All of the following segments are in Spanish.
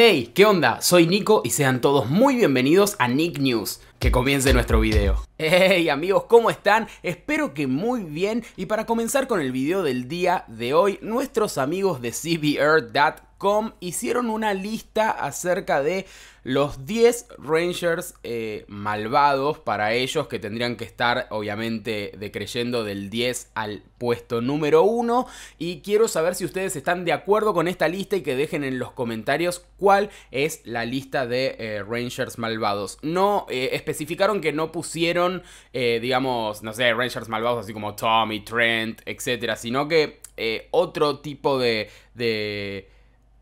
Hey, ¿qué onda? Soy Nico y sean todos muy bienvenidos a Nick News. Que comience nuestro video. Hey amigos, ¿cómo están? Espero que muy bien. Y para comenzar con el video del día de hoy, nuestros amigos de CBR.com hicieron una lista acerca de los 10 Rangers eh, malvados para ellos que tendrían que estar obviamente decreyendo del 10 al puesto número 1 y quiero saber si ustedes están de acuerdo con esta lista y que dejen en los comentarios cuál es la lista de eh, Rangers malvados. No eh, especificaron que no pusieron, eh, digamos, no sé, Rangers malvados así como Tommy, Trent, etcétera, sino que eh, otro tipo de, de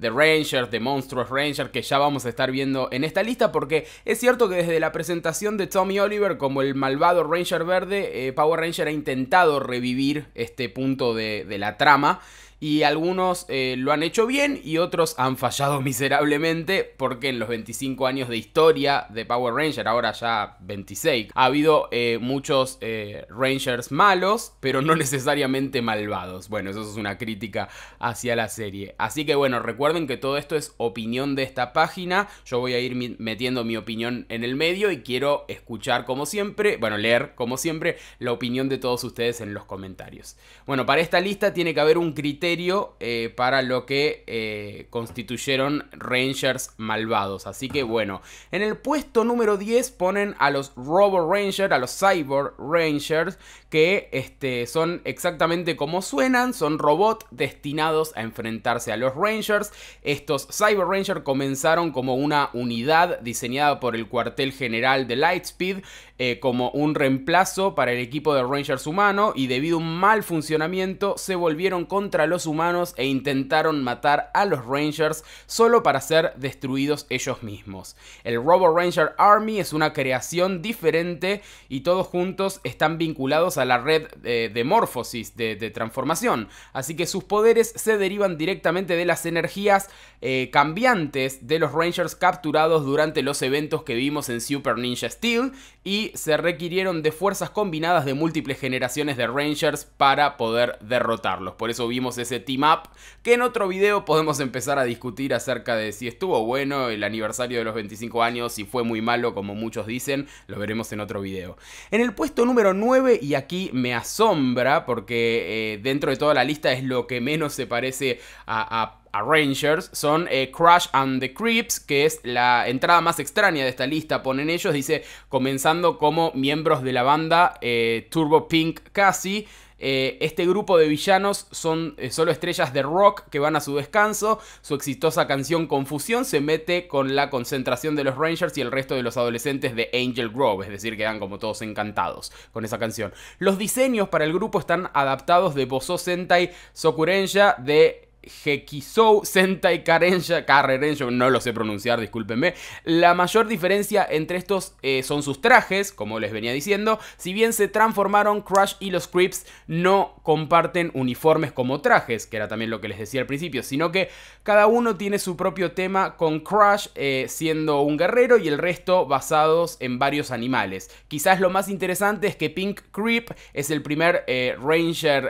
Rangers, de Monstruos Ranger, que ya vamos a estar viendo en esta lista, porque es cierto que desde la presentación de Tommy Oliver como el malvado Ranger verde, eh, Power Ranger ha intentado revivir este punto de, de la trama y algunos eh, lo han hecho bien y otros han fallado miserablemente porque en los 25 años de historia de Power Ranger, ahora ya 26, ha habido eh, muchos eh, Rangers malos, pero no necesariamente malvados. Bueno, eso es una crítica hacia la serie. Así que bueno, recuerden que todo esto es opinión de esta página, yo voy a ir metiendo mi opinión en el medio y quiero escuchar como siempre, bueno, leer como siempre la opinión de todos ustedes en los comentarios. Bueno, para esta lista tiene que haber un criterio eh, para lo que eh, constituyeron Rangers malvados. Así que bueno, en el puesto número 10 ponen a los Robo Rangers, a los Cyber Rangers, que este, son exactamente como suenan, son robots destinados a enfrentarse a los Rangers. Estos Cyber Rangers comenzaron como una unidad diseñada por el cuartel general de Lightspeed, eh, como un reemplazo para el equipo de Rangers humano y debido a un mal funcionamiento se volvieron contra los humanos e intentaron matar a los Rangers solo para ser destruidos ellos mismos. El Robo Ranger Army es una creación diferente y todos juntos están vinculados a la red eh, de, morfosis, de, transformación. Así que sus poderes se derivan directamente de las energías eh, cambiantes de los Rangers capturados durante los eventos que vimos en Super Ninja Steel y se requirieron de fuerzas combinadas de múltiples generaciones de Rangers para poder derrotarlos. Por eso vimos ese team up, que en otro video podemos empezar a discutir acerca de si estuvo bueno el aniversario de los 25 años, si fue muy malo como muchos dicen, lo veremos en otro video. En el puesto número 9, y aquí me asombra porque eh, dentro de toda la lista es lo que menos se parece a, Rangers, son eh, Crash and the Creeps, que es la entrada más extraña de esta lista, ponen ellos, dice, comenzando como miembros de la banda eh, Turbo Pink casi. Eh, este grupo de villanos son eh, solo estrellas de rock que van a su descanso. Su exitosa canción Confusión se mete con la concentración de los Rangers y el resto de los adolescentes de Angel Grove, es decir, quedan como todos encantados con esa canción. Los diseños para el grupo están adaptados de Bozo Sentai Sokurenja de Hekisou y Karensha, Karerensho, no lo sé pronunciar, discúlpenme. La mayor diferencia entre estos eh, son sus trajes, como les venía diciendo. Si bien se transformaron, Crush y los Creeps no comparten uniformes como trajes, que era también lo que les decía al principio, sino que cada uno tiene su propio tema con Crush eh, siendo un guerrero y el resto basados en varios animales. Quizás lo más interesante es que Pink Creep es el primer eh, Ranger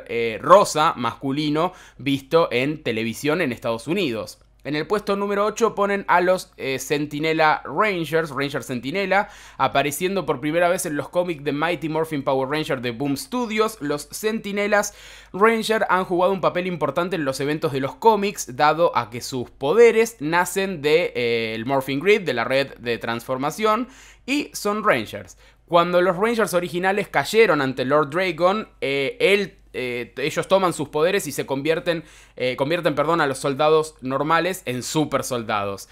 rosa masculino visto en televisión en Estados Unidos. En el puesto número 8 ponen a los eh, Sentinela Rangers, Ranger Sentinela, apareciendo por primera vez en los cómics de Mighty Morphin Power Ranger de Boom Studios. Los Sentinelas Ranger han jugado un papel importante en los eventos de los cómics, dado a que sus poderes nacen del de, eh, Morphin Grid, de la red de transformación, y son Rangers. Cuando los Rangers originales cayeron ante Lord Dragon, eh, él eh, ellos toman sus poderes y se convierten, eh, convierten perdón, a los soldados normales en super soldados.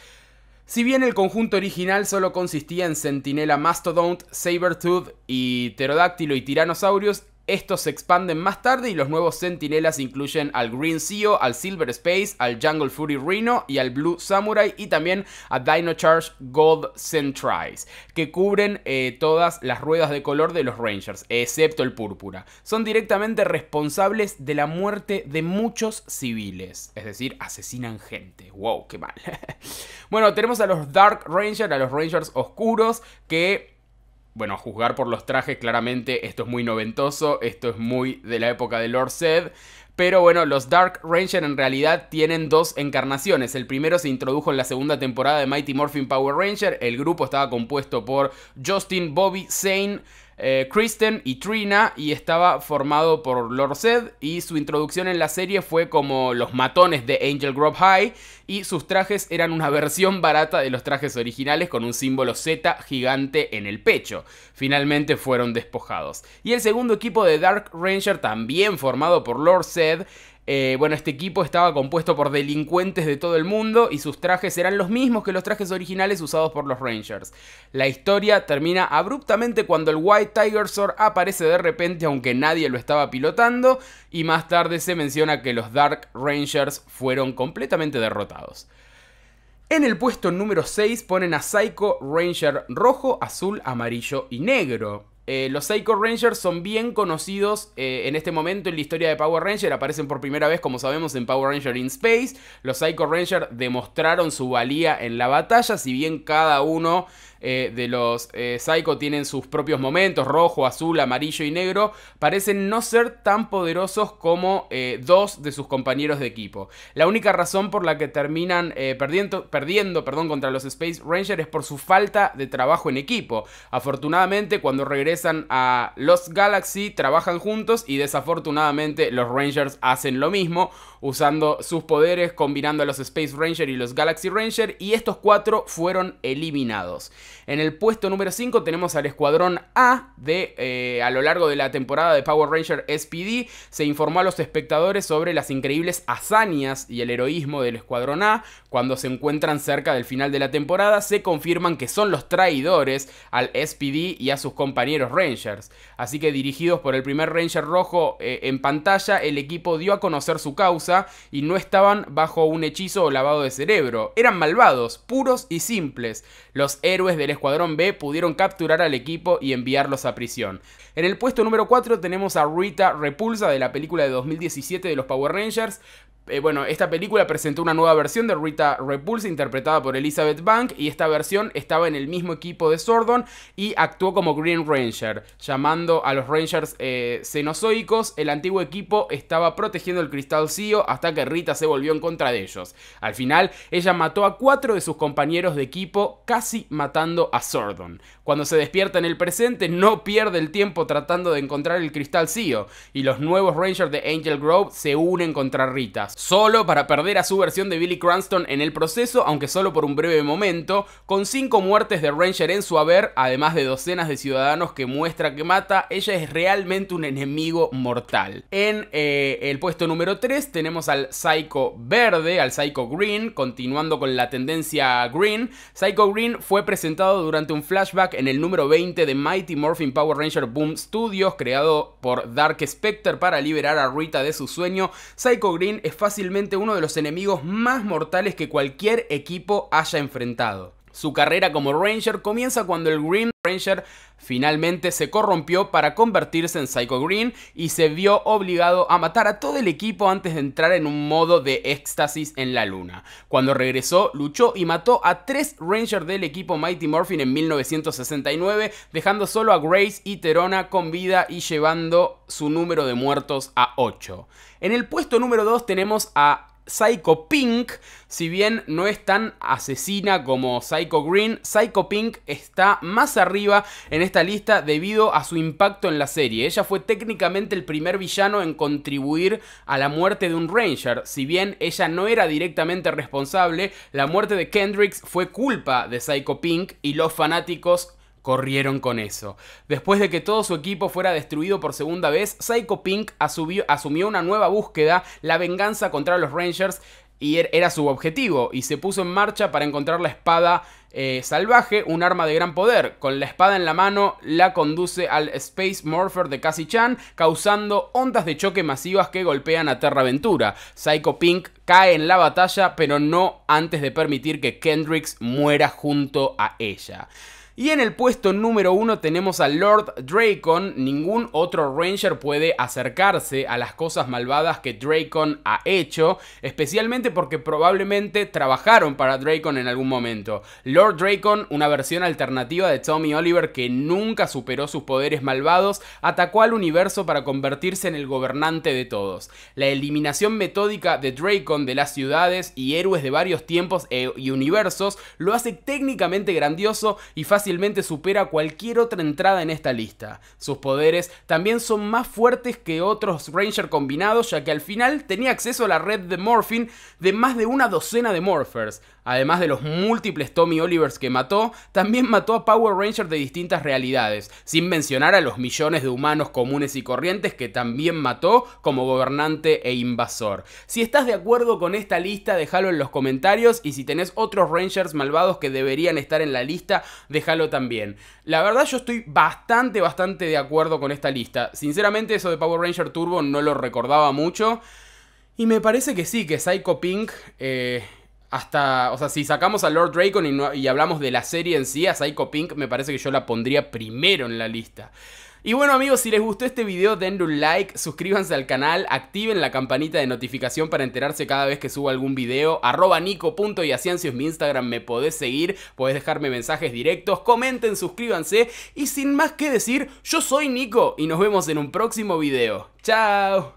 Si bien el conjunto original solo consistía en Sentinela Mastodont, Sabertooth y Pterodáctilo y Tiranosaurios, estos se expanden más tarde y los nuevos sentinelas incluyen al Green Seo, al Silver Space, al Jungle Fury Rhino y al Blue Samurai y también a Dino Charge Gold Sentries, que cubren eh, todas las ruedas de color de los Rangers, excepto el púrpura. Son directamente responsables de la muerte de muchos civiles, es decir, asesinan gente. ¡Wow, qué mal! bueno, tenemos a los Dark Rangers, a los Rangers oscuros, que bueno, a juzgar por los trajes, claramente esto es muy noventoso, esto es muy de la época de Lord Zed. Pero bueno, los Dark Ranger en realidad tienen dos encarnaciones. El primero se introdujo en la segunda temporada de Mighty Morphin Power Ranger. El grupo estaba compuesto por Justin, Bobby, Zane, eh, Kristen y Trina y estaba formado por Lord Zed y su introducción en la serie fue como los matones de Angel Grove High y sus trajes eran una versión barata de los trajes originales con un símbolo Z gigante en el pecho. Finalmente fueron despojados. Y el segundo equipo de Dark Ranger también formado por Lord Zed eh, bueno, este equipo estaba compuesto por delincuentes de todo el mundo y sus trajes eran los mismos que los trajes originales usados por los Rangers. La historia termina abruptamente cuando el White Tiger Sword aparece de repente aunque nadie lo estaba pilotando y más tarde se menciona que los Dark Rangers fueron completamente derrotados. En el puesto número 6 ponen a Psycho Ranger rojo, azul, amarillo y negro. Eh, los Psycho Rangers son bien conocidos eh, en este momento en la historia de Power Ranger. Aparecen por primera vez, como sabemos, en Power Ranger in Space. Los Psycho Rangers demostraron su valía en la batalla, si bien cada uno eh, de los eh, Psycho tienen sus propios momentos, rojo, azul, amarillo y negro, parecen no ser tan poderosos como eh, dos de sus compañeros de equipo. La única razón por la que terminan perdiendo, perdiendo contra los Space Rangers es por su falta de trabajo en equipo. Afortunadamente, cuando regresan a los Galaxy, trabajan juntos y desafortunadamente los Rangers hacen lo mismo, usando sus poderes, combinando a los Space Rangers y los Galaxy Ranger, y estos cuatro fueron eliminados. En el puesto número 5 tenemos al Escuadrón A de eh, a lo largo de la temporada de Power Ranger SPD. Se informó a los espectadores sobre las increíbles hazañas y el heroísmo del Escuadrón A. Cuando se encuentran cerca del final de la temporada, se confirman que son los traidores al SPD y a sus compañeros Rangers. Así que dirigidos por el primer Ranger rojo eh, en pantalla, el equipo dio a conocer su causa y no estaban bajo un hechizo o lavado de cerebro. Eran malvados, puros y simples. Los héroes del Escuadrón B pudieron capturar al equipo y enviarlos a prisión. En el puesto número 4 tenemos a Rita Repulsa de la película de 2017 de los Power Rangers, eh, bueno, esta película presentó una nueva versión de Rita Repulse interpretada por Elizabeth Bank y esta versión estaba en el mismo equipo de Sordon y actuó como Green Ranger, llamando a los Rangers eh, cenozoicos. El antiguo equipo estaba protegiendo el cristal CEO hasta que Rita se volvió en contra de ellos. Al final, ella mató a cuatro de sus compañeros de equipo, casi matando a Sordon. Cuando se despierta en el presente, no pierde el tiempo tratando de encontrar el cristal CEO y los nuevos Rangers de Angel Grove se unen contra Rita solo para perder a su versión de Billy Cranston en el proceso, aunque solo por un breve momento, con cinco muertes de Ranger en su haber, además de docenas de ciudadanos que muestra que mata, ella es realmente un enemigo mortal. En eh, el puesto número 3 tenemos al Psycho Verde, al Psycho Green, continuando con la tendencia Green. Psycho Green fue presentado durante un flashback en el número 20 de Mighty Morphin Power Ranger Boom Studios, creado por Dark Specter para liberar a Rita de su sueño. Psycho Green es fácil fácilmente uno de los enemigos más mortales que cualquier equipo haya enfrentado. Su carrera como Ranger comienza cuando el Green Ranger finalmente se corrompió para convertirse en Psycho Green y se vio obligado a matar a todo el equipo antes de entrar en un modo de éxtasis en la luna. Cuando regresó, luchó y mató a tres Rangers del equipo Mighty Morphin en 1969, dejando solo a Grace y Terona con vida y llevando su número de muertos a 8. En el puesto número 2 tenemos a Psycho Pink, si bien no es tan asesina como Psycho Green, Psycho Pink está más arriba en esta lista debido a su impacto en la serie. Ella fue técnicamente el primer villano en contribuir a la muerte de un Ranger. Si bien ella no era directamente responsable, la muerte de Kendricks fue culpa de Psycho Pink y los fanáticos corrieron con eso. Después de que todo su equipo fuera destruido por segunda vez, Psycho Pink asumió, una nueva búsqueda, la venganza contra los Rangers, y er, era su objetivo, y se puso en marcha para encontrar la espada eh, salvaje, un arma de gran poder. Con la espada en la mano, la conduce al Space Morpher de Cassie Chan, causando ondas de choque masivas que golpean a Terra Ventura. Psycho Pink cae en la batalla, pero no antes de permitir que Kendricks muera junto a ella. Y en el puesto número 1 tenemos a Lord Dracon. Ningún otro Ranger puede acercarse a las cosas malvadas que Dracon ha hecho, especialmente porque probablemente trabajaron para Dracon en algún momento. Lord Dracon, una versión alternativa de Tommy Oliver que nunca superó sus poderes malvados, atacó al universo para convertirse en el gobernante de todos. La eliminación metódica de Dracon de las ciudades y héroes de varios tiempos e y universos lo hace técnicamente grandioso y fácil fácilmente supera cualquier otra entrada en esta lista. Sus poderes también son más fuertes que otros Ranger combinados, ya que al final tenía acceso a la red de Morphin de más de una docena de Morphers. Además de los múltiples Tommy Olivers que mató, también mató a Power Rangers de distintas realidades, sin mencionar a los millones de humanos comunes y corrientes que también mató como gobernante e invasor. Si estás de acuerdo con esta lista, déjalo en los comentarios y si tenés otros Rangers malvados que deberían estar en la lista, déjalo también. La verdad yo estoy bastante, bastante de acuerdo con esta lista. Sinceramente eso de Power Ranger Turbo no lo recordaba mucho. Y me parece que sí, que Psycho Pink... Eh, hasta, o sea, si sacamos a Lord Dracon y, hablamos de la serie en sí, a Psycho Pink me parece que yo la pondría primero en la lista. Y bueno amigos, si les gustó este video denle un like, suscríbanse al canal, activen la campanita de notificación para enterarse cada vez que suba algún video, arroba nico.yaciencio es mi Instagram, me podés seguir, podés dejarme mensajes directos, comenten, suscríbanse y sin más que decir, yo soy Nico y nos vemos en un próximo video. ¡Chao!